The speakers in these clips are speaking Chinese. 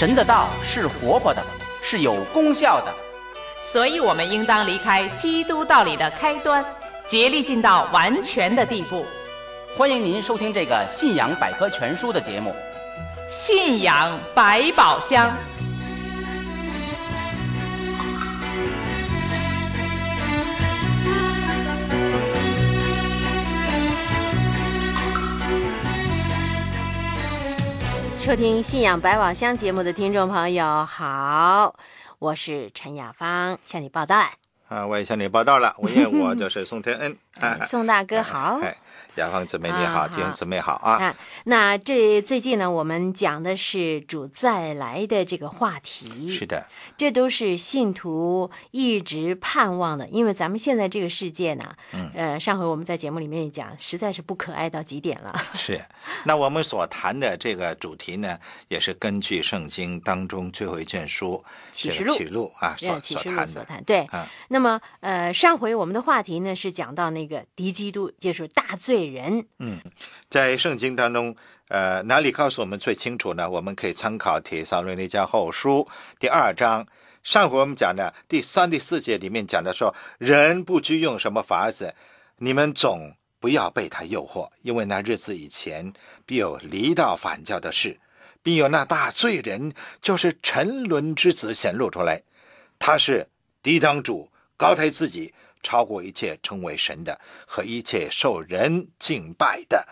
神的道是活泼的，是有功效的，所以我们应当离开基督道理的开端，竭力尽到完全的地步。欢迎您收听这个信仰百科全书的节目，《信仰百宝箱》。收听《信仰百宝箱》节目的听众朋友好，我是陈雅芳，向你报道。啊，我也向你报道了，我我就是宋天恩，宋大哥好。亚芳姊妹你好，兄姊妹好啊！啊，那这最近呢，我们讲的是主再来的这个话题。是的，这都是信徒一直盼望的，因为咱们现在这个世界呢，嗯，呃，上回我们在节目里面讲，实在是不可爱到极点了。是，那我们所谈的这个主题呢，也是根据圣经当中最后一卷书启示录启录啊所所谈的。对。那么，呃，上回我们的话题呢，是讲到那个敌基督，就是大罪。罪人，嗯，在圣经当中，呃，哪里告诉我们最清楚呢？我们可以参考《提撒论尼迦后书》第二章。上回我们讲的第三、第四节里面讲的说，人不拘用什么法子，你们总不要被他诱惑，因为那日子以前必有离道反教的事，并有那大罪人，就是沉沦之子显露出来。他是抵挡主，高抬自己。超过一切称为神的和一切受人敬拜的，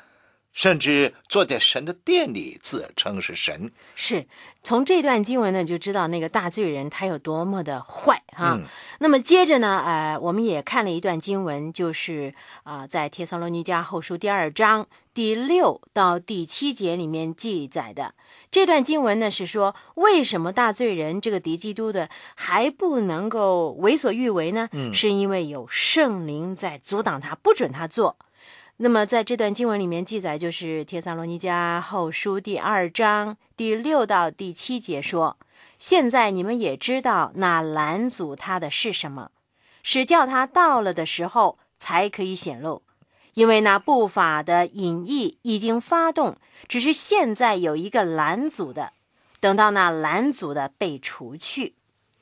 甚至坐在神的殿里自称是神。是从这段经文呢，就知道那个大罪人他有多么的坏啊。那么接着呢，呃，我们也看了一段经文，就是啊，在帖撒罗尼迦后书第二章第六到第七节里面记载的。这段经文呢是说，为什么大罪人这个敌基督的还不能够为所欲为呢？嗯，是因为有圣灵在阻挡他，不准他做。那么在这段经文里面记载，就是《帖撒罗尼迦后书》第二章第六到第七节说：“现在你们也知道，那拦阻他的是什么，使叫他到了的时候才可以显露。”因为那不法的隐逸已经发动，只是现在有一个拦阻的，等到那拦阻的被除去，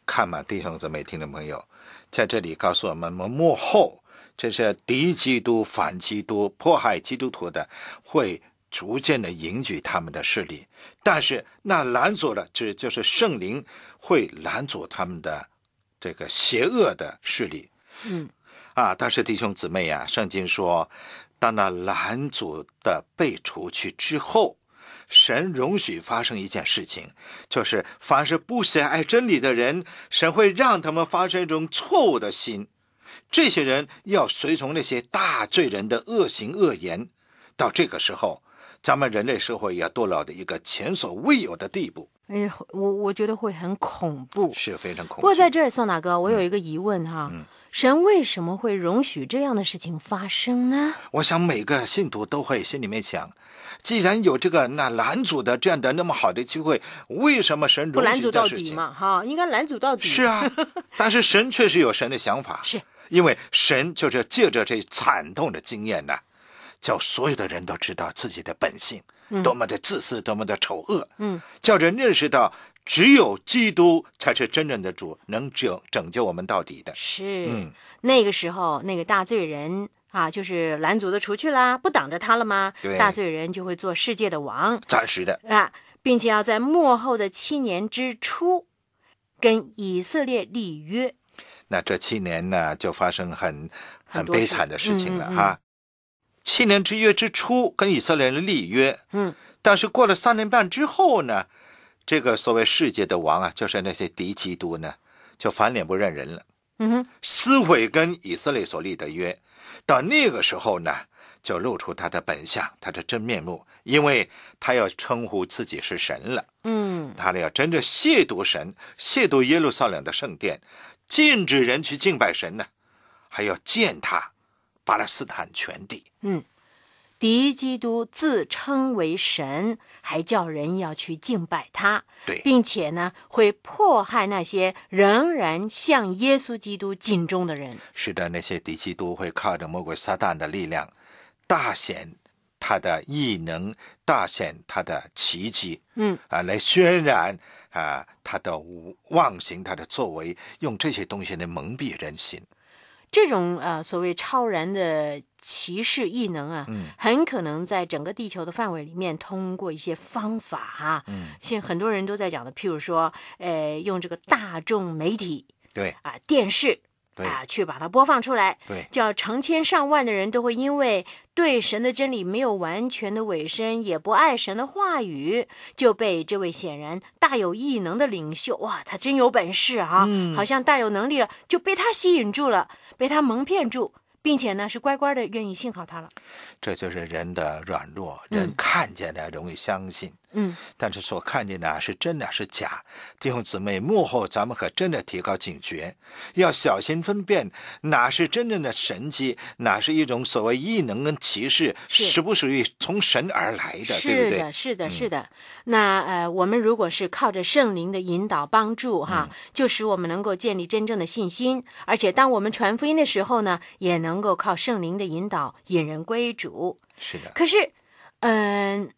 看嘛，弟兄姊妹，听众朋友，在这里告诉我们，我们幕后这是敌基督、反基督、迫害基督徒的，会逐渐的凝聚他们的势力，但是那拦阻的，只就是圣灵会拦阻他们的这个邪恶的势力，嗯。啊！但是弟兄姊妹呀，圣经说当那拦阻的被除去之后，神容许发生一件事情，就是凡是不喜爱真理的人，神会让他们发生一种错误的心。这些人要随从那些大罪人的恶行恶言。到这个时候，咱们人类社会也堕落到一个前所未有的地步。哎呀，我我觉得会很恐怖，是非常恐怖。不过在这儿，宋大哥，我有一个疑问哈。神为什么会容许这样的事情发生呢？我想每个信徒都会心里面想：既然有这个那拦阻的这样的那么好的机会，为什么神容许阻到底嘛？哈，应该拦阻到底。是啊，但是神确实有神的想法。是，因为神就是借着这惨痛的经验呢，叫所有的人都知道自己的本性多么的自私，多么的丑恶。嗯，叫人认识到。只有基督才是真正的主，能拯拯救我们到底的。是，那个时候那个大罪人啊，就是拦阻的除去啦，不挡着他了吗？大罪人就会做世界的王，暂时的啊，并且要在末后的七年之初，跟以色列立约。那这七年呢，就发生很很悲惨的事情了哈。七年之约之初跟以色列立约，嗯，但是过了三年半之后呢？这个所谓世界的王啊，就是那些敌基督呢，就翻脸不认人了。嗯，撕毁跟以色列所立的约，到那个时候呢，就露出他的本相，他的真面目，因为他要称呼自己是神了。嗯，他要真的亵渎神，亵渎耶路撒冷的圣殿，禁止人去敬拜神呢，还要践踏巴勒斯坦全地。嗯。敌基督自称为神，还叫人要去敬拜他。对，并且呢，会迫害那些仍然向耶稣基督敬忠的人。是的，那些敌基督会靠着魔鬼撒旦的力量，大显他的异能，大显他的奇迹。嗯，啊，来渲染啊他的妄行，他的作为，用这些东西来蒙蔽人心。这种呃所谓超然的骑士异能啊，嗯，很可能在整个地球的范围里面，通过一些方法啊，嗯，现在很多人都在讲的，譬如说，呃，用这个大众媒体，对啊，电视。啊，去把它播放出来，叫成千上万的人都会因为对神的真理没有完全的委身，也不爱神的话语，就被这位显然大有异能的领袖，哇，他真有本事啊，好像大有能力了，就被他吸引住了，被他蒙骗住，并且呢是乖乖的愿意信靠他了。这就是人的软弱，人看见的容易相信。嗯，但是所看见的，是真的是假？弟兄姊妹，幕后咱们可真的提高警觉，要小心分辨哪是真正的神迹，哪是一种所谓异能跟歧视，属不属于从神而来的，对不对？是的，是的，是的。那呃，我们如果是靠着圣灵的引导帮助哈，就使我们能够建立真正的信心，而且当我们传福音的时候呢，也能够靠圣灵的引导引人归主。是的。可是，嗯。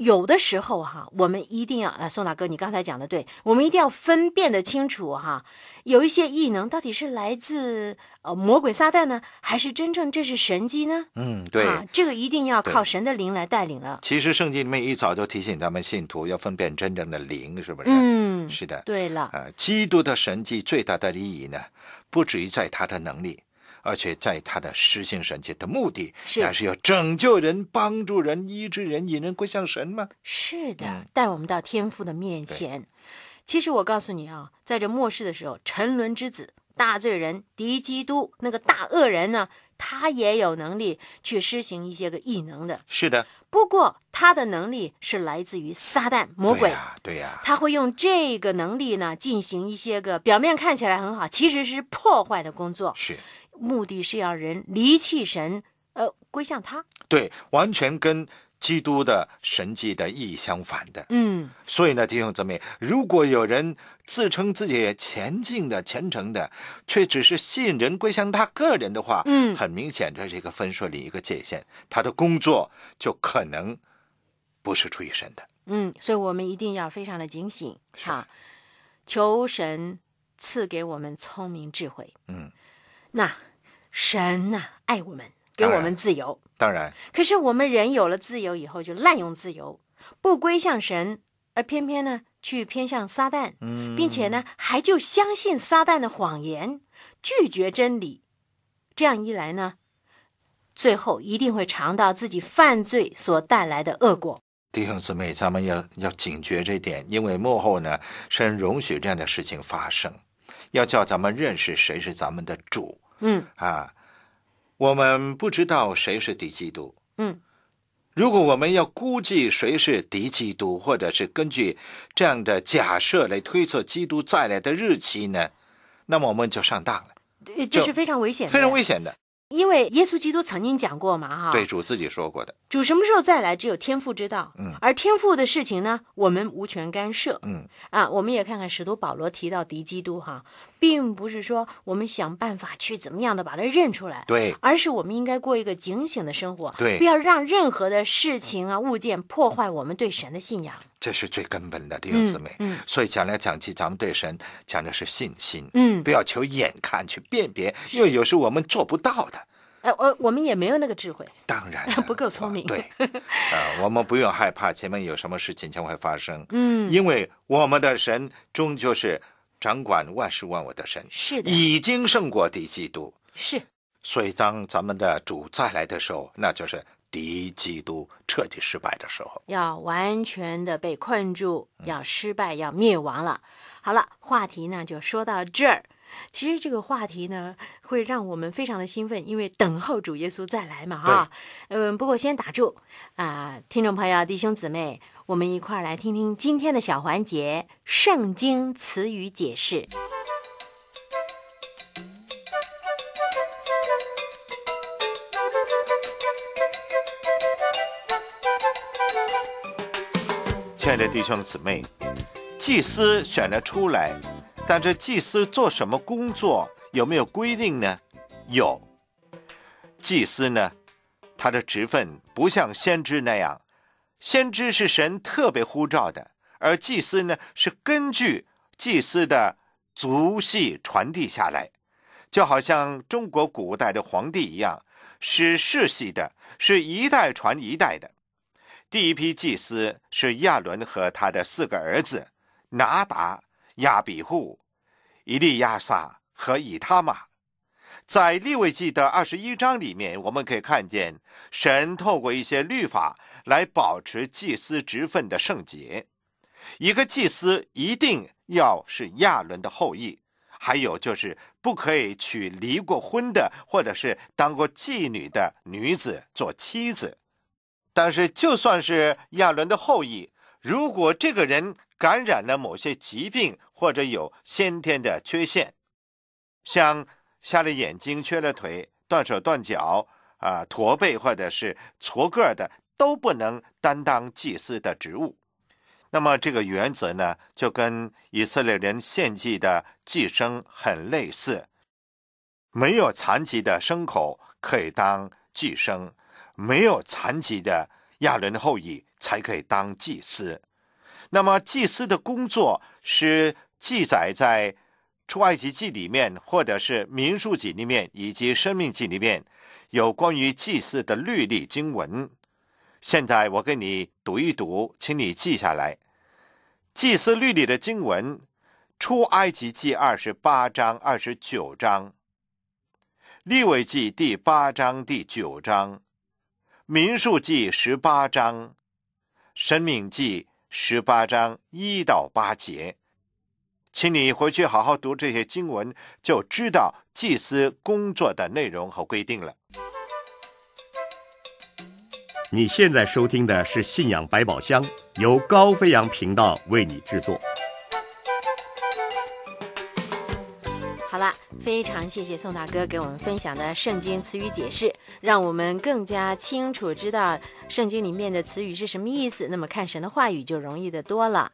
有的时候哈，我们一定要呃，宋大哥，你刚才讲的对，我们一定要分辨的清楚哈，有一些异能到底是来自呃魔鬼撒旦呢，还是真正这是神机呢？嗯，对，这个一定要靠神的灵来带领了。其实圣经里面一早就提醒咱们信徒要分辨真正的灵，是不是？嗯，是的，对了，呃，基督的神迹最大的意义呢，不止于在他的能力。而且在他的施行神迹的目的，那是要拯救人、帮助人、医治人，引人归向神吗？是的，带我们到天父的面前。其实我告诉你啊，在这末世的时候，沉沦之子、大罪人、敌基督那个大恶人呢？他也有能力去施行一些个异能的，是的。不过他的能力是来自于撒旦魔鬼，对呀，他会用这个能力呢进行一些个表面看起来很好，其实是破坏的工作，是，目的是要人离气神，呃，归向他，对，完全跟。基督的神迹的意义相反的，嗯，所以呢，弟兄姊妹，如果有人自称自己前进的、虔诚的，却只是吸引人归向他个人的话，嗯，很明显这是一个分水岭、一个界限，他的工作就可能不是出于神的，嗯，所以我们一定要非常的警醒，哈，求神赐给我们聪明智慧，嗯，那神呐，爱我们。给我们自由，当然。可是我们人有了自由以后，就滥用自由，不归向神，而偏偏呢去偏向撒旦，并且呢还就相信撒旦的谎言，拒绝真理。这样一来呢，最后一定会尝到自己犯罪所带来的恶果。弟兄姊妹，咱们要要警觉这点，因为幕后呢神容许这样的事情发生，要叫咱们认识谁是咱们的主。嗯啊。我们不知道谁是敌基督。嗯，如果我们要估计谁是敌基督，或者是根据这样的假设来推测基督再来的日期呢，那么我们就上当了。这是非常危险，非常危险的。因为耶稣基督曾经讲过嘛，哈，对主自己说过的。主什么时候再来，只有天父知道。嗯，而天父的事情呢，我们无权干涉。嗯，啊，我们也看看使徒保罗提到敌基督，哈，并不是说我们想办法去怎么样的把它认出来，对，而是我们应该过一个警醒的生活，对，不要让任何的事情啊物件破坏我们对神的信仰。这是最根本的弟兄姊妹。嗯，所以讲来讲去，咱们对神讲的是信心。嗯，不要求眼看去辨别，因为有时我们做不到的。哎，我我们也没有那个智慧，当然 不够聪明。对，啊，我们不用害怕前面有什么事情将会发生。嗯，因为我们的神终究是掌管万事万物的神，是的，已经胜过敌基督。是。所以，当咱们的主再来的时候，那就是敌基督彻底失败的时候，要完全的被困住，要失败，要灭亡了。好了，话题呢就说到这儿。其实这个话题呢，会让我们非常的兴奋，因为等候主耶稣再来嘛，哈，嗯，不过先打住啊，听众朋友、弟兄姊妹，我们一块儿来听听今天的小环节——圣经词语解释。亲爱的弟兄姊妹，祭司选了出来。但这祭司做什么工作有没有规定呢？有，祭司呢，他的职分不像先知那样，先知是神特别呼召的，而祭司呢是根据祭司的族系传递下来，就好像中国古代的皇帝一样，是世系的，是一代传一代的。第一批祭司是亚伦和他的四个儿子拿达。亚比户、伊利亚撒和以他玛，在利未记的二十一章里面，我们可以看见神透过一些律法来保持祭司职分的圣洁。一个祭司一定要是亚伦的后裔，还有就是不可以娶离过婚的或者是当过妓女的女子做妻子。但是就算是亚伦的后裔。如果这个人感染了某些疾病，或者有先天的缺陷，像瞎了眼睛、缺了腿、断手断脚啊、驼背或者是矬个的，都不能担当祭司的职务。那么这个原则呢，就跟以色列人献祭的祭牲很类似：没有残疾的牲口可以当祭牲，没有残疾的亚伦的后裔。才可以当祭司。那么，祭司的工作是记载在《出埃及记》里面，或者是《民数记》里面，以及《生命记》里面有关于祭祀的律例经文。现在我给你读一读，请你记下来：祭祀律例的经文，《出埃及记》二十八章、二十九章，《立位记》第八章、第九章，《民数记》十八章。《生命记》十八章一到八节，请你回去好好读这些经文，就知道祭司工作的内容和规定了。你现在收听的是《信仰百宝箱》，由高飞扬频道为你制作。好了，非常谢谢宋大哥给我们分享的圣经词语解释。让我们更加清楚知道圣经里面的词语是什么意思，那么看神的话语就容易的多了。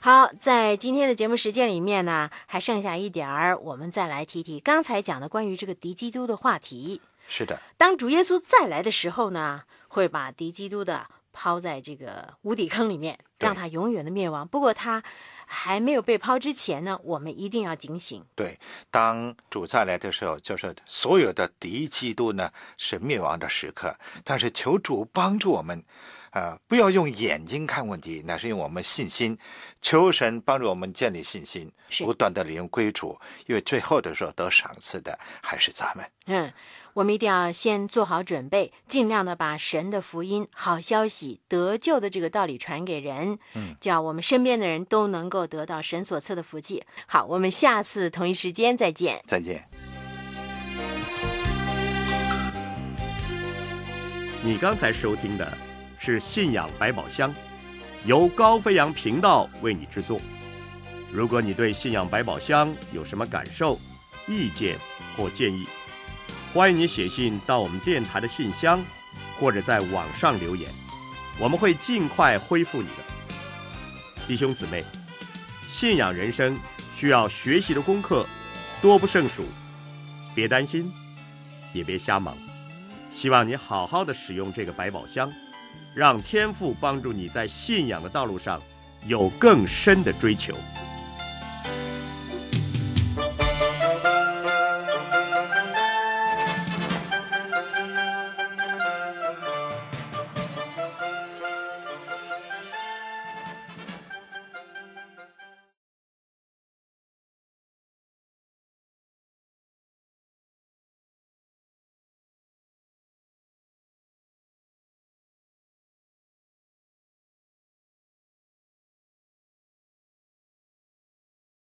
好，在今天的节目时间里面呢，还剩下一点儿，我们再来提提刚才讲的关于这个敌基督的话题。是的，当主耶稣再来的时候呢，会把敌基督的。抛在这个无底坑里面，让它永远的灭亡。不过它还没有被抛之前呢，我们一定要警醒。对，当主再来的时候，就是所有的敌基督呢是灭亡的时刻。但是求主帮助我们，啊，不要用眼睛看问题，那是用我们信心。求神帮助我们建立信心，不断的利用归主，因为最后的时候得赏赐的还是咱们。嗯。我们一定要先做好准备，尽量的把神的福音、好消息、得救的这个道理传给人，叫我们身边的人都能够得到神所赐的福气。好，我们下次同一时间再见。再见。你刚才收听的，是《信仰百宝箱》，由高飞扬频道为你制作。如果你对《信仰百宝箱》有什么感受、意见或建议？欢迎你写信到我们电台的信箱，或者在网上留言，我们会尽快恢复你的。弟兄姊妹，信仰人生需要学习的功课多不胜数，别担心，也别瞎忙，希望你好好的使用这个百宝箱，让天赋帮助你在信仰的道路上有更深的追求。